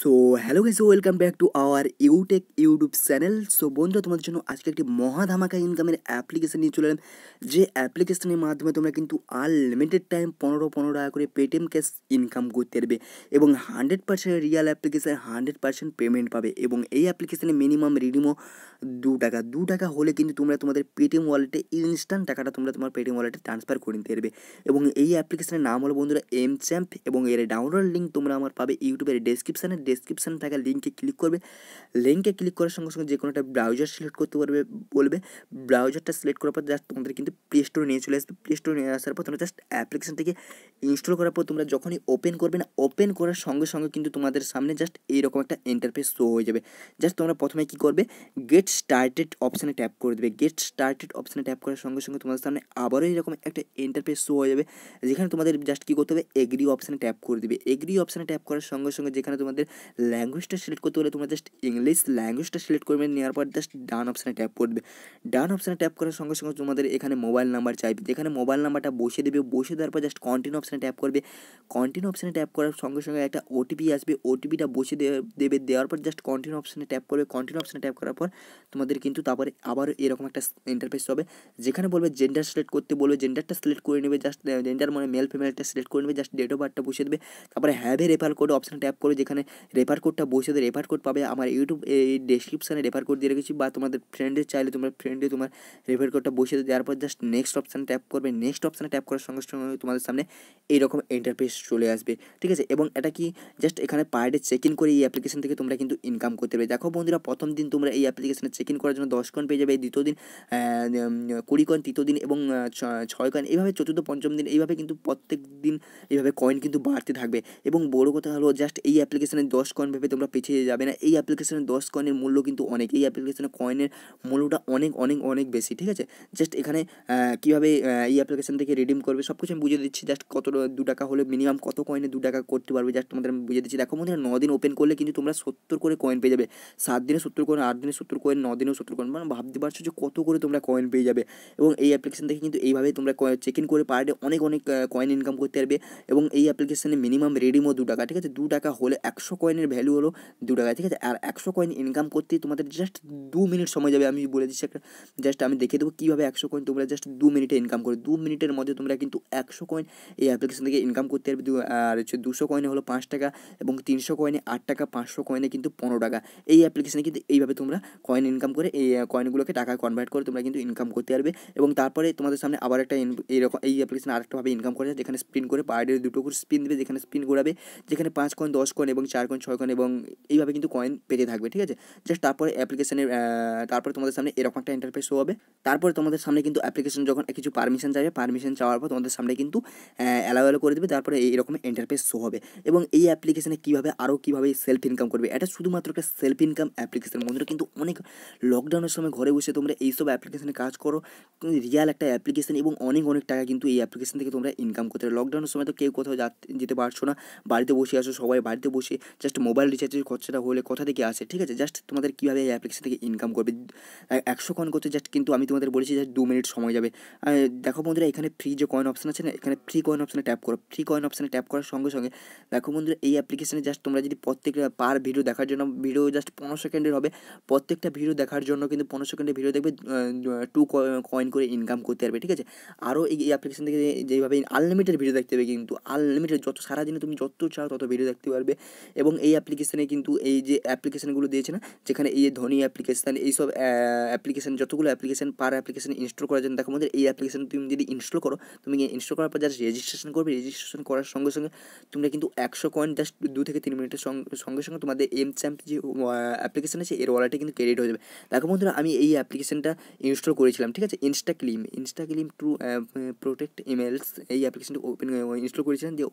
so hello guys welcome back to our ইউটেক YouTube channel so বন্ধুরা তোমাদের জন্য আজকে একটি মহা ধামাকা ইনকামের অ্যাপ্লিকেশান নিয়ে চলে এলাম যে অ্যাপ্লিকেশানের মাধ্যমে তোমরা কিন্তু আনলিমিটেড টাইম পনেরো পনেরো টাকা করে পেটিএম ক্যাশ ইনকাম করতে পারবে এবং hundred percent real application hundred percent payment পাবে এবং এই অ্যাপ্লিকেশানে মিনিমাম রিডিমও দু টাকা দু টাকা হলে কিন্তু তোমরা তোমাদের পেটিএম ওয়ালেটে ইনস্ট্যান্ট টাকাটা তোমরা তোমার পেটিএম ওয়ালেটে ট্রান্সফার করে নিতে পারবে এবং এই অ্যাপ্লিকেশানের নাম হলো বন্ধুরা এম চ্যাম্প এবং এর ডাউনলোড লিঙ্ক তোমরা আমার পাবে ইউটিউবের ডেসক্রিপশানে ডিসক্রিপশান থাকা লিঙ্কে ক্লিক করবে লিঙ্কে ক্লিক করার সঙ্গে সঙ্গে যে কোনো একটা ব্রাউজার সিলেক্ট করতে পারবে বলবে ব্রাউজারটা সিলেক্ট করার পর জাস্ট তোমাদের কিন্তু প্লে স্টোরে নিয়ে চলে আসবে প্লে স্টোরে নিয়ে আসার পর তোমরা জাস্ট থেকে ইনস্টল করার পর তোমরা যখনই ওপেন করবে না ওপেন করার সঙ্গে সঙ্গে কিন্তু তোমাদের সামনে জাস্ট এইরকম একটা ইন্টারফেস শো হয়ে যাবে জাস্ট তোমরা প্রথমে কী করবে গেট স্টার্টেড অপশানে ট্যাপ করে দেবে গেট স্টার্টেড অপশানে ট্যাপ করার সঙ্গে সঙ্গে তোমাদের সামনে আবারও এরকম একটা ইন্টারফেস শো হয়ে যাবে যেখানে তোমাদের জাস্ট কী করতে হবে এগ্রি অপশানে ট্যাপ করে দেবে এগ্রি অপশানে ট্যাপ করার সঙ্গে সঙ্গে যেখানে তোমাদের ল্যাঙ্গুয়েজটা সিলেক্ট করতে হলে তোমরা জাস্ট ইংলিশ ল্যাঙ্গুয়েজটা সিলেক্ট করবে নেওয়ার পর জাস্ট ডান অপশানে ট্যাপ করবে ডান অপশানে ট্যাপ করার সঙ্গে সঙ্গে তোমাদের এখানে মোবাইল নাম্বার চাইবে এখানে মোবাইল নাম্বারটা বসে দেবে বসে দেওয়ার পর জাস্ট কন্টিনিউ অপশানে ট্যাপ করবে কন্টিনিউ অপশানে ট্যাপ করার সঙ্গে সঙ্গে একটা ওটিপি আসবে ওটিপিটা বসে দেবে দেওয়ার পর জাস্ট কন্টিনিউ অপশানে ট্যাপ করবে কন্টিনিউ অপশানে ট্যাপ করার পর তোমাদের কিন্তু তারপরে আবার এরকম একটা ইন্টারফেস হবে যেখানে বলবে জেন্ডার সিলেক্ট করতে বলবে জেন্ডারটা সিলেক্ট করে নেবে জাস্ট জেন্ডার মানে মেল ফিমেলটা সিলেক্ট করে নেবে জাস্ট ডেট অফ বার্থটা বসে দেবে তারপরে হ্যাভে রেফার কোড অপশানে ট্যাপ করে যেখানে রেফার কোডটা দেয় রেফার কোড পাবে আমার ইউটিউব এই ডেসক্রিপশানে রেফার কোড দিয়ে রেখেছি বা তোমাদের ফ্রেন্ডে চাইলে তোমার ফ্রেন্ডে তোমার রেফার কোডটা বসিয়ে দেওয়ার পর জাস্ট নেক্সট অপশানে ট্যাপ করবে নেক্সট অপশানে ট্যাপ করার সঙ্গে সঙ্গে তোমাদের সামনে এইরকম ইন্টারফেস চলে আসবে ঠিক আছে এবং এটা কি জাস্ট এখানে পার ডে চেক ইন করে এই অ্যাপ্লিকেশন থেকে তোমরা কিন্তু ইনকাম করতে পারবে দেখো বন্ধুরা প্রথম দিন তোমরা এই অ্যাপ্লিকেশনে চেক ইন করার জন্য দশ কন পেয়ে যাবে দ্বিতীয় দিন কুড়ি কন তৃতীয় দিন এবং ছয় কন এইভাবে চতুর্থ পঞ্চম দিন এইভাবে কিন্তু প্রত্যেক দিন এইভাবে কয়েন কিন্তু বাড়তে থাকবে এবং বড় কথা হলো জাস্ট এই অ্যাপ্লিকেশনে দশ কয়েন ভেবে তোমরা পিছিয়ে যাবে না এই অ্যাপ্লিকেশনের দশ কয়েনের মূল্য কিন্তু অনেক এই অ্যাপ্লিকেশনের কয়েনের মূল্যটা অনেক অনেক অনেক বেশি ঠিক আছে জাস্ট এখানে কীভাবে এই অ্যাপ্লিকেশান থেকে রিডিম করবে সব কিছু আমি বুঝিয়ে দিচ্ছি জাস্ট কত দু টাকা হলে মিনিমাম কত কয়েনে দু টাকা করতে পারবে জাস্ট তোমাদের আমি বুঝিয়ে দিচ্ছি দেখো মধ্যে ন দিন ওপেন করলে কিন্তু তোমরা সত্তর করে কয়েন পেয়ে যাবে সাত দিনে সত্তর কয়েন আট দিনে সত্তর কয়েন ন দিনে সত্তর কয়েন মানে ভাবতে পারছো যে কত করে তোমরা কয়েন পেয়ে যাবে এবং এই অ্যাপ্লিকেশন থেকে কিন্তু এইভাবে তোমরা চেক ইন করে পার ডে অনেক অনেক কয়েন ইনকাম করতে পারবে এবং এই অ্যাপ্লিকেশানে মিনিমাম রেডিমও দু টাকা ঠিক আছে দু টাকা হলে একশো কয়েনের ভ্যালু হলো দু টাকা ঠিক আছে আর একশো কয়েন ইনকাম করতে তোমাদের জাস্ট দু মিনিট সময় যাবে আমি বলে দিচ্ছি একটা জাস্ট আমি দেখে দেবো কীভাবে একশো কয়েন তোমরা জাস্ট দু মিনিটে ইনকাম করো দু মিনিটের মধ্যে তোমরা কিন্তু একশো কয়েন এই অ্যাপ্লিকেশন থেকে ইনকাম করতে পারবে আর হচ্ছে দুশো কয়েনে হলো পাঁচ টাকা এবং তিনশো কয়েনে আট টাকা পাঁচশো কয়েনে কিন্তু পনেরো টাকা এই অ্যাপ্লিকেশনে কিন্তু এইভাবে তোমরা কয়েন ইনকাম করে এই কয়েনগুলোকে টাকা কনভার্ট করে তোমরা কিন্তু ইনকাম করতে পারবে এবং তারপরে তোমাদের সামনে আবার একটা এইরকম এই অ্যাপ্লিকেশন আরেকটাভাবে ইনকাম করে যেখানে স্পিন করে পার ডে দুটো করে স্পিন দেবে যেখানে স্পিন ঘোরাবে যেখানে পাঁচ কয়েন দশ কয়েন এবং চার কয়েন কয়েন ছয় কয়েন এবং এইভাবে কিন্তু কয়েন পেতে থাকবে ঠিক আছে জাস্ট তারপরে অ্যাপ্লিকেশানের তারপরে তোমাদের সামনে এরকম একটা ইন্টারফেস হবে তারপরে তোমাদের সামনে কিন্তু অ্যাপ্লিকেশান যখন কিছু পারমিশন চাইবে পারমিশন চাওয়ার পর তোমাদের সামনে কিন্তু অ্যালাউ করে দেবে তারপরে এইরকম ইন্টারফেস শো হবে এবং এই অ্যাপ্লিকেশানে কীভাবে আরও কীভাবে সেলফ ইনকাম করবে এটা শুধুমাত্র একটা সেলফ ইনকাম অ্যাপ্লিকেশান বন্ধুরা কিন্তু অনেক লকডাউনের সময় ঘরে বসে তোমরা এইসব অ্যাপ্লিকেশানে কাজ করো রিয়াল একটা অ্যাপ্লিকেশান এবং অনেক অনেক টাকা কিন্তু এই অ্যাপ্লিকেশান থেকে তোমরা ইনকাম করতে পারো লকডাউনের সময় তো কেউ কোথাও যেতে পারছো না বাড়িতে বসে আসো সবাই বাড়িতে বসে জাস্ট মোবাইল রিচার্জের খরচাটা হলে কোথা থেকে আসে ঠিক আছে জাস্ট তোমাদের কীভাবে এই অ্যাপ্লিকেশন থেকে ইনকাম করবে একশো কয়েন করতে জাস্ট কিন্তু আমি তোমাদের বলেছি জাস্ট দু মিনিট সময় যাবে দেখো বন্ধুরা এখানে ফ্রি যে কয়েন অপশন আছে না এখানে ফ্রি কয়েন অপশানে ট্যাপ করো ফ্রি কয়েন অপশানে ট্যাপ করার সঙ্গে সঙ্গে দেখো বন্ধুরা এই অ্যাপ্লিকেশানে জাস্ট তোমরা যদি প্রত্যেকটা পার ভিডিও দেখার জন্য ভিডিও জাস্ট পনেরো সেকেন্ডের হবে প্রত্যেকটা ভিডিও দেখার জন্য কিন্তু পনেরো সেকেন্ডের ভিডিও দেখবে টু কয়েন করে ইনকাম করতে পারবে ঠিক আছে আরও এই অ্যাপ্লিকেশান থেকে যেভাবে আনলিমিটেড ভিডিও দেখতে হবে কিন্তু আনলিমিটেড যত সারাদিনে তুমি যত চাও তত ভিডিও দেখতে পারবে এবং এই অ্যাপ্লিকেশানে কিন্তু এই যে অ্যাপ্লিকেশানগুলো দিয়েছে না যেখানে এই ধনী অ্যাপ্লিকেশান এইসব অ্যাপ্লিকেশান যতগুলো অ্যাপ্লিকেশান পার অ্যাপ্লিকেশান ইনস্টল করার জন্য দেখো আমাদের এই অ্যাপ্লিকেশান তুমি যদি ইনস্টল করো তুমি ইনস্টল করার পর জাস্ট রেজিস্ট্রেশন করবে রেজিস্ট্রেশন করার সঙ্গে সঙ্গে তোমরা কিন্তু একশো কয়েন জাস্ট দু থেকে তিন মিনিটের সঙ্গে সঙ্গে তোমাদের এম চ্যাম্প যে অ্যাপ্লিকেশান আছে এর ওয়ালেটে কিন্তু ক্রেডিট হয়ে যাবে দেখো বন্ধুরা আমি এই অ্যাপ্লিকেশানটা ইনস্টল করেছিলাম ঠিক আছে ইনস্টাক্লিম ইনস্টাক্লিম টু প্রোটেক্ট ইমেলস এই অ্যাপ্লিকেশানটি ওপেন ইনস্টল করেছিলাম যে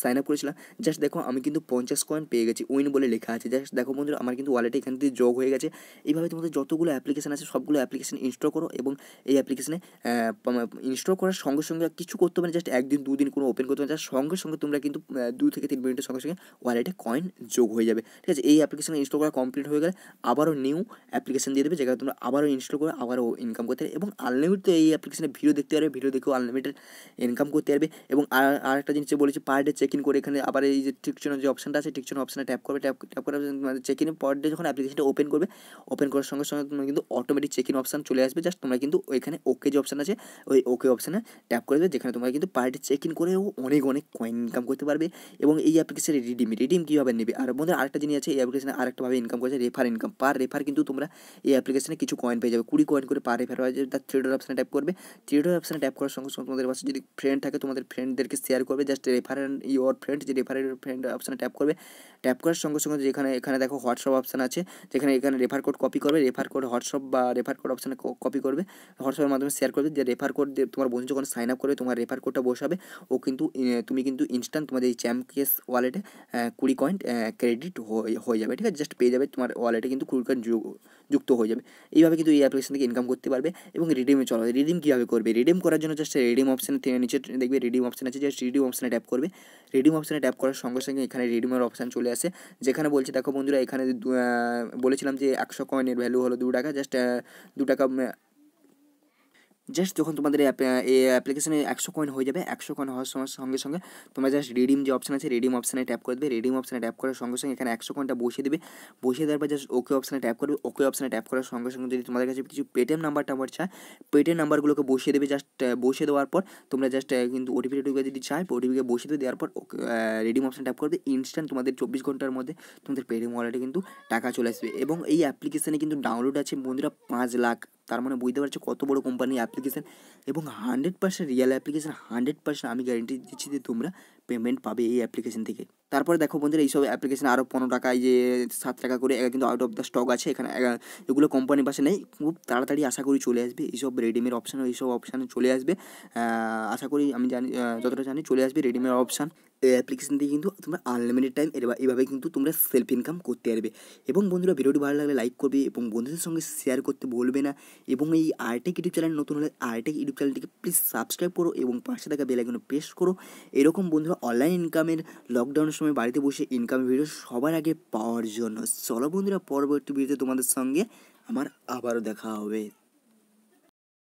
সাইন আপ করেছিলাম জাস্ট দেখো আমি কিন্তু পঞ্চাশ কয়েন পেয়ে গেছি উইন বলে লেখা আছে জাস্ট দেখো বন্ধুরা আমার কিন্তু ওয়ালেটে এখান থেকে যোগ হয়ে গেছে এইভাবে তোমাদের যতগুলো অ্যাপ্লিকেশান আছে সবগুলো অ্যাপ্লিকেশান ইনস্টল করো এবং এই অ্যাপ্লিকেশানে ইনস্টল করার সঙ্গে সঙ্গে কিছু করতে হবে না জাস্ট একদিন দুদিন কোনো ওপেন করতে হবে জাস্ট সঙ্গে সঙ্গে তোমরা কিন্তু দু থেকে তিন মিনিটের সঙ্গে সঙ্গে ওয়ালেটে কয়েন যোগ হয়ে যাবে ঠিক আছে এই অ্যাপ্লিকেশান ইনস্টল করা কমপ্লিট হয়ে গেলে আবারও নিউ অ্যাপ্লিকেশান দিয়ে দেবে যেখানে তোমরা আবারও ইনস্টল করে আবারও ইনকাম করতে পারবে এবং আনলিমিটেড এই অ্যাপ্লিকেশানে ভিডিও দেখতে পারবে ভিডিও দেখেও আনলিমিটেড ইনকাম করতে পারবে এবং আর আরেকটা জিনিস বলেছি পার ডে চেক ইন করে এখানে আবার এই যে টিকচনের যে অপশানটা আছে টিকচন অ্যাপ্লিকেশন অপশানে ট্যাপ করবে ট্যাপ ট্যাপ করে তোমাদের চেক ইন পর ডে যখন অ্যাপ্লিকেশনটা ওপেন করবে ওপেন করার সঙ্গে সঙ্গে তোমরা কিন্তু অটোমেটিক চেক ইন অপশান চলে আসবে জাস্ট তোমরা কিন্তু ওইখানে ওকে যে অপশান আছে ওই ওকে অপশানে ট্যাপ করে দেবে যেখানে তোমরা কিন্তু পার্টি চেক ইন করেও অনেক অনেক কয়েন ইনকাম করতে পারবে এবং এই অ্যাপ্লিকেশানে রিডিম রিডিম কীভাবে নেবে আর বন্ধু আরেকটা জিনিস আছে এই অ্যাপ্লিকেশানে আরেকটাভাবে ইনকাম করেছে রেফার ইনকাম পার রেফার কিন্তু তোমরা এই অ্যাপ্লিকেশানে কিছু কয়েন পেয়ে যাবে কুড়ি কয়েন করে পার রেফার হয়ে যাবে তার থ্রি অপশানে ট্যাপ করবে থ্রিডর অপশানে ট্যাপ করার সঙ্গে সঙ্গে তোমাদের পাশে যদি ফ্রেন্ড থাকে তোমাদের ফ্রেন্ডদেরকে শেয়ার করবে জাস্ট রেফার ইউর ফ্রেন্ড যে রেফারের ফ্রেন্ড অপশানে ট্যাপ করবে ট্যাপ করার সঙ্গে সঙ্গে যেখানে এখানে দেখো হোয়াটসঅ্যাপ অপশান আছে যেখানে এখানে রেফার কোড কপি করবে রেফার কোড হোয়াটসঅ্যাপ বা রেফার কোড অপশানে কপি করবে হোয়াটসঅ্যাপের মাধ্যমে শেয়ার করবে যে রেফার কোড তোমার বন্ধু যখন সাইন আপ করবে তোমার রেফার কোডটা বসাবে ও কিন্তু তুমি কিন্তু ইনস্ট্যান্ট তোমাদের এই চ্যাম্প কেস ওয়ালেটে কুড়ি কয়েন্ট ক্রেডিট হয়ে যাবে ঠিক আছে জাস্ট পেয়ে যাবে তোমার ওয়ালেটে কিন্তু কুড়ি কয়েন্ট যুক্ত হয়ে যাবে এইভাবে কিন্তু এই অ্যাপ্লিকেশন থেকে ইনকাম করতে পারবে এবং রিডিমে চলো রিডিম কীভাবে করবে রিডিম করার জন্য জাস্ট রিডিম অপশান থেকে নিচে দেখবে রিডিম অপশান আছে জাস্ট রিডিম অপশানে ট্যাপ করবে রিডিম অপশানে ট্যাপ করার সঙ্গে সঙ্গে এখানে রিডিমের অপশান চলে চলে আসে যেখানে বলছি দেখো বন্ধুরা এখানে বলেছিলাম যে একশো কয়েনের ভ্যালু হলো দু টাকা জাস্ট দু টাকা জাস্ট যখন তোমাদের এই অ্যাপ্লিকেশনে একশো কয়েন হয়ে যাবে একশো কয়েন হওয়ার সময় সঙ্গে সঙ্গে তোমরা জাস্ট রিডিম যে অপশন আছে রিডিম অপশানে ট্যাপ করে দেবে রিডিম অপশানে ট্যাপ করার সঙ্গে সঙ্গে এখানে একশো কয়েনটা বসিয়ে দেবে বসিয়ে দেওয়ার পর জাস্ট ওকে অপশানে ট্যাপ করবে ওকে অপশানে ট্যাপ করার সঙ্গে সঙ্গে যদি তোমাদের কাছে কিছু পেটিএম নাম্বার টাম্বার চায় পেটিএম নাম্বারগুলোকে বসিয়ে দেবে জাস্ট বসিয়ে দেওয়ার পর তোমরা জাস্ট কিন্তু ওটিপি টোটিপি যদি চায় ওটিপিকে বসিয়ে দেবে দেওয়ার পর রিডিম অপশান ট্যাপ করবে ইনস্ট্যান্ট তোমাদের চব্বিশ ঘন্টার মধ্যে তোমাদের পেটিএম ওয়ালেটে কিন্তু টাকা চলে আসবে এবং এই অ্যাপ্লিকেশানে কিন্তু ডাউনলোড আছে বন্ধুরা পাঁচ লাখ তার মানে বুঝতে পারছো কত বড় কোম্পানির অ্যাপ্লিকেশান এবং hundred percent real application hundred percent আমি গ্যারেন্টি দিচ্ছি যে তোমরা পেমেন্ট পাবে এই অ্যাপ্লিকেশন থেকে তারপরে দেখো বন্ধুরা এইসব অ্যাপ্লিকেশন আরও পনেরো টাকায় যে সাত টাকা করে কিন্তু আউট অফ দ্য স্টক আছে এখানে এগুলো কোম্পানির পাশে নেই খুব তাড়াতাড়ি আশা করি চলে আসবে এইসব রেডিমেড অপশান এইসব অপশানে চলে আসবে আশা করি আমি জানি যতটা জানি চলে আসবে রেডিমেড অপশান এই অ্যাপ্লিকেশন দিয়ে কিন্তু তোমরা আনলিমিটেড টাইম এভাবে কিন্তু তোমরা সেলফ ইনকাম করতে পারবে এবং বন্ধুরা ভিডিওটি ভালো লাগলে লাইক করবে এবং বন্ধুদের সঙ্গে শেয়ার করতে বলবে না এবং এই আইটেক ইউটিউব চ্যানেল নতুন হলে আরটেক ইউটিউব চ্যানেলটিকে প্লিজ সাবস্ক্রাইব করো এবং পাশে থাকা বেলাইকনে প্রেস করো এরকম বন্ধুরা অনলাইন ইনকামের লকডাউনের সময় বাড়িতে বসে ইনকাম ভিডিও সবার আগে পাওয়ার জন্য চলো বন্ধুরা পরবর্তী ভিডিওতে তোমাদের সঙ্গে আমার আবারও দেখা হবে